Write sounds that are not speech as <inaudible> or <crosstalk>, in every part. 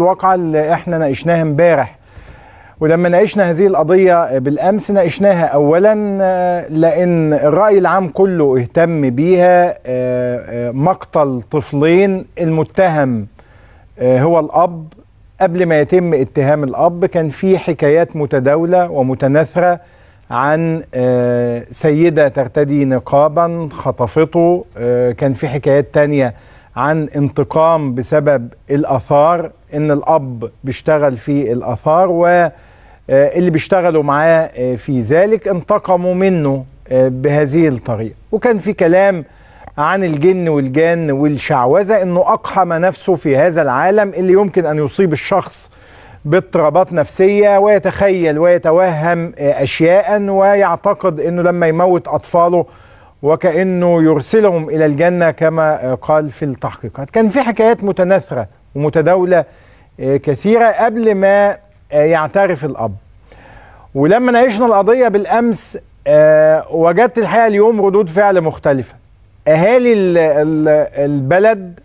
الواقعة اللي احنا ناقشناها امبارح ولما ناقشنا هذه القضية بالأمس ناقشناها أولا آه، لأن الرأي العام كله اهتم بيها آه، آه، مقتل طفلين المتهم هو الأب قبل ما يتم اتهام الأب كان في حكايات متداولة ومتناثرة عن سيدة ترتدي نقابا خطفته كان في حكايات تانية عن انتقام بسبب الاثار ان الاب بيشتغل في الاثار واللي آه، بيشتغلوا معاه آه، في ذلك انتقموا منه آه، بهذه الطريقه وكان في كلام عن الجن والجان والشعوذه انه اقحم نفسه في هذا العالم اللي يمكن ان يصيب الشخص باضطرابات نفسيه ويتخيل ويتوهم اشياء ويعتقد انه لما يموت اطفاله وكأنه يرسلهم إلى الجنة كما قال في التحقيقات كان في حكايات متناثرة ومتداولة آه، كثيرة قبل ما آه، يعترف الأب ولما ناقشنا القضية بالأمس آه، وجدت الحقيقة اليوم ردود فعل مختلفة أهالي البلد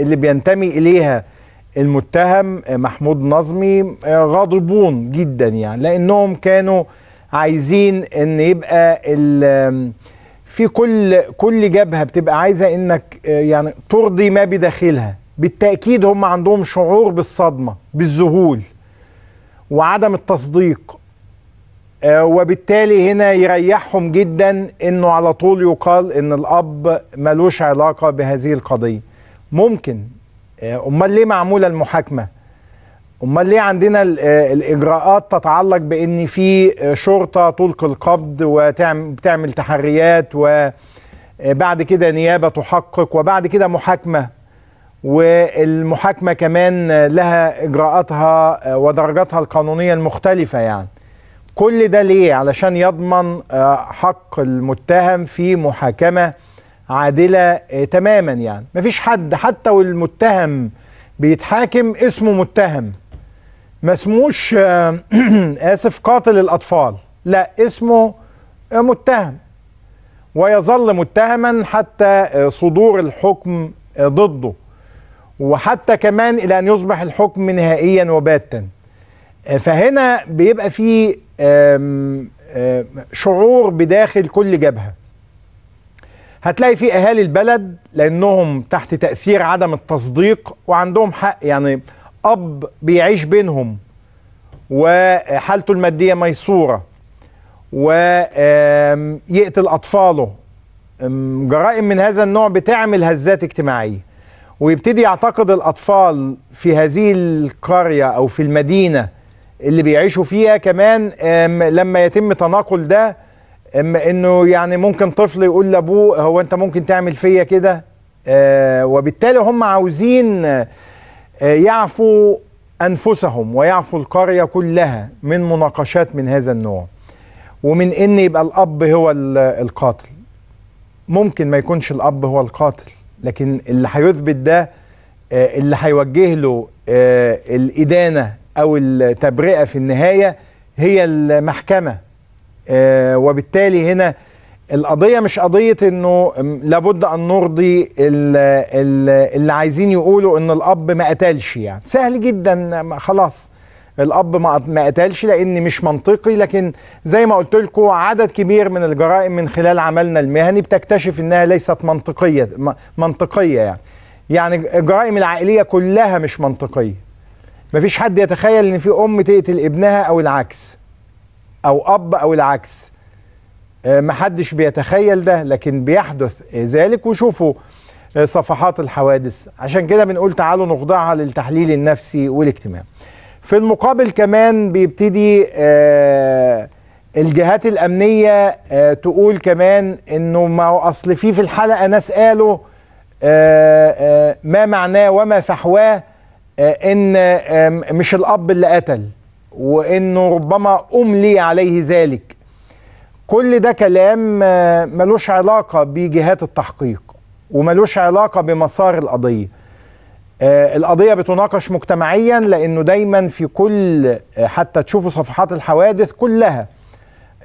اللي بينتمي إليها المتهم محمود نظمي غاضبون جدا يعني لأنهم كانوا عايزين ان يبقى في كل كل جبهه بتبقى عايزه انك آه، يعني ترضي ما بداخلها بالتاكيد هم عندهم شعور بالصدمه بالذهول وعدم التصديق آه، وبالتالي هنا يريحهم جدا انه على طول يقال ان الاب ملوش علاقه بهذه القضيه ممكن آه، امال ليه معموله المحاكمه امال ليه عندنا آه، الاجراءات تتعلق بان في شرطه تلقي القبض وتعمل تحريات وبعد آه، كده نيابه تحقق وبعد كده محاكمه والمحاكمه كمان لها اجراءاتها آه، ودرجاتها القانونيه المختلفه يعني كل ده ليه علشان يضمن حق المتهم في محاكمه عادله تماما يعني مفيش حد حتى والمتهم بيتحاكم اسمه متهم ما اسموش آه، <clears throat> اسف قاتل الاطفال لا اسمه متهم ويظل متهما حتى آه، صدور الحكم آه، ضده وحتى كمان الى ان يصبح الحكم نهائيا وباتا فهنا بيبقى في شعور بداخل كل جبهه هتلاقي في اهالي البلد لانهم تحت تاثير عدم التصديق وعندهم حق يعني اب بيعيش بينهم وحالته الماديه ميسوره ويقتل اطفاله جرائم من هذا النوع بتعمل هزات اجتماعيه ويبتدي يعتقد الاطفال في هذه القريه او في المدينه اللي بيعيشوا فيها كمان لما يتم تناقل ده انه يعني ممكن طفل يقول لابوه هو انت ممكن تعمل فيا كده آه، وبالتالي هم عاوزين آه، يعفو أنفسهم ويعفو القرية كلها من مناقشات من هذا النوع ومن إن يبقى الأب هو القاتل ممكن ما يكونش الأب هو القاتل لكن اللي هيثبت ده آه، اللي هيوجه له آه، الإدانة أو التبرئة في النهاية هي المحكمة وبالتالي هنا القضية مش قضية انه لابد ان نرضي اللي عايزين يقولوا ان الاب ما قتلش يعني سهل جدا خلاص الاب ما قتلش لان مش منطقي لكن زي ما قلت لكم عدد كبير من الجرائم من خلال عملنا المهني بتكتشف انها ليست منطقية منطقية يعني يعني الجرائم العائلية كلها مش منطقية مفيش حد يتخيل ان في ام تقتل ابنها او العكس او اب او العكس آه، محدش بيتخيل ده لكن بيحدث ذلك وشوفوا آه، صفحات الحوادث عشان كده بنقول تعالوا نخضعها للتحليل النفسي والاجتماعي في المقابل كمان بيبتدي آه، الجهات الأمنية تقول كمان أنه ما هو أصل فيه في الحلقة ناس قالوا ما معناه وما فحواه أن مش الأب اللي قتل وأنه ربما أملي عليه ذلك كل ده كلام آه، ملوش علاقة بجهات التحقيق وملوش علاقة بمسار القضية آه، القضية بتناقش مجتمعيا لأنه دايما في كل آه، حتى تشوفوا صفحات الحوادث كلها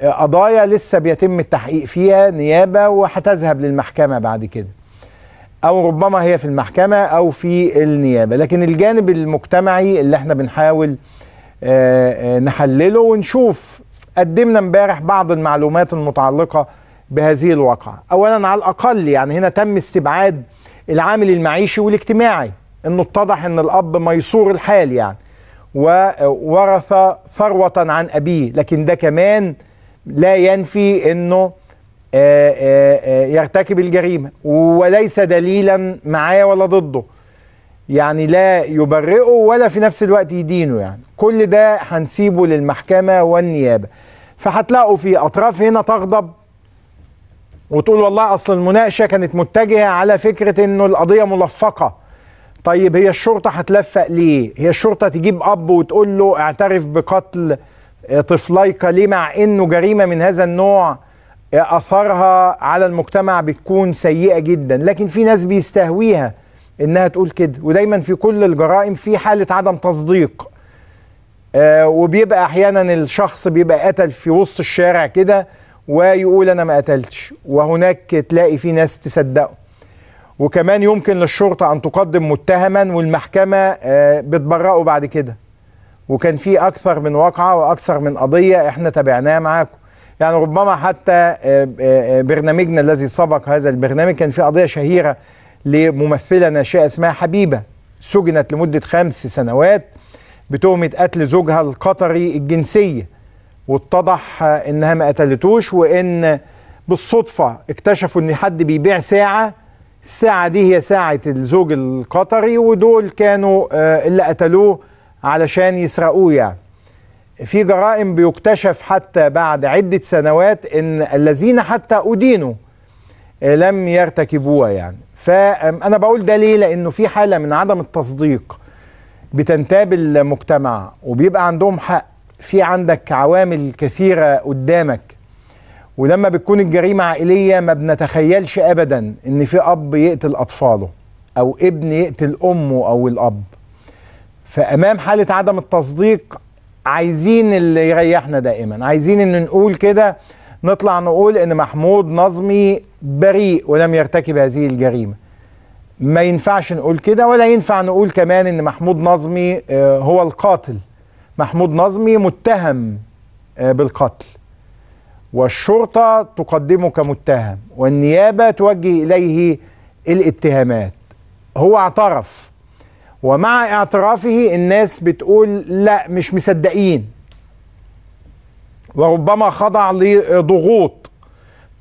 قضايا لسه بيتم التحقيق فيها نيابة وهتذهب للمحكمة بعد كده أو ربما هي في المحكمة أو في النيابة لكن الجانب المجتمعي اللي احنا بنحاول نحلله ونشوف قدمنا امبارح بعض المعلومات المتعلقه بهذه الواقعه اولا على الاقل يعني هنا تم استبعاد العامل المعيشي والاجتماعي انه اتضح ان الاب ميسور الحال يعني وورث ثروه عن ابيه لكن ده كمان لا ينفي انه آه، آه، آه، يرتكب الجريمه وليس دليلا معاه ولا ضده يعني لا يبرئه ولا في نفس الوقت يدينه يعني كل ده هنسيبه للمحكمة والنيابة فهتلاقوا في أطراف هنا تغضب وتقول والله أصل المناقشة كانت متجهة على فكرة أنه القضية ملفقة طيب هي الشرطة هتلفق ليه هي الشرطة تجيب أب وتقول له اعترف بقتل طفليك ليه مع أنه جريمة من هذا النوع أثرها على المجتمع بتكون سيئة جدا لكن في ناس بيستهويها انها تقول كده ودايما في كل الجرائم في حاله عدم تصديق آه وبيبقى احيانا الشخص بيبقى قتل في وسط الشارع كده ويقول انا ما قتلتش وهناك تلاقي في ناس تصدقه وكمان يمكن للشرطه ان تقدم متهما والمحكمه آه بتبرئه بعد كده وكان في اكثر من واقعه واكثر من قضيه احنا تابعناها معاكم يعني ربما حتى آه، آه، آه، برنامجنا الذي سبق هذا البرنامج كان في قضيه شهيره لممثله ناشئه اسمها حبيبه سجنت لمده خمس سنوات بتهمه قتل زوجها القطري الجنسيه واتضح انها ما قتلتوش وان بالصدفه اكتشفوا ان حد بيبيع ساعه الساعه دي هي ساعه الزوج القطري ودول كانوا آه، اللي قتلوه علشان يسرقوه يعني في جرائم بيكتشف حتى بعد عدة سنوات إن الذين حتى أدينوا آه، لم يرتكبوها يعني فانا بقول ده ليه لانه في حاله من عدم التصديق بتنتاب المجتمع وبيبقى عندهم حق في عندك عوامل كثيره قدامك ولما بتكون الجريمه عائليه ما بنتخيلش ابدا ان في اب يقتل اطفاله او ابن يقتل امه او الاب فامام حاله عدم التصديق عايزين اللي يريحنا دائما عايزين ان نقول كده نطلع نقول ان محمود نظمي بريء ولم يرتكب هذه الجريمه ما ينفعش نقول كده ولا ينفع نقول كمان ان محمود نظمي آه، هو القاتل محمود نظمي متهم آه، بالقتل والشرطه تقدمه كمتهم والنيابه توجه اليه الاتهامات هو اعترف ومع اعترافه الناس بتقول لا مش مصدقين وربما خضع لضغوط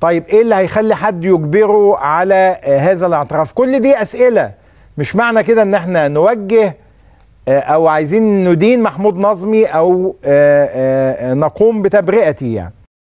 طيب ايه اللي هيخلي حد يجبره على هذا الاعتراف كل دي اسئله مش معنى كده ان احنا نوجه آه، او عايزين ندين محمود نظمي او آه، آه، نقوم بتبرئته يعني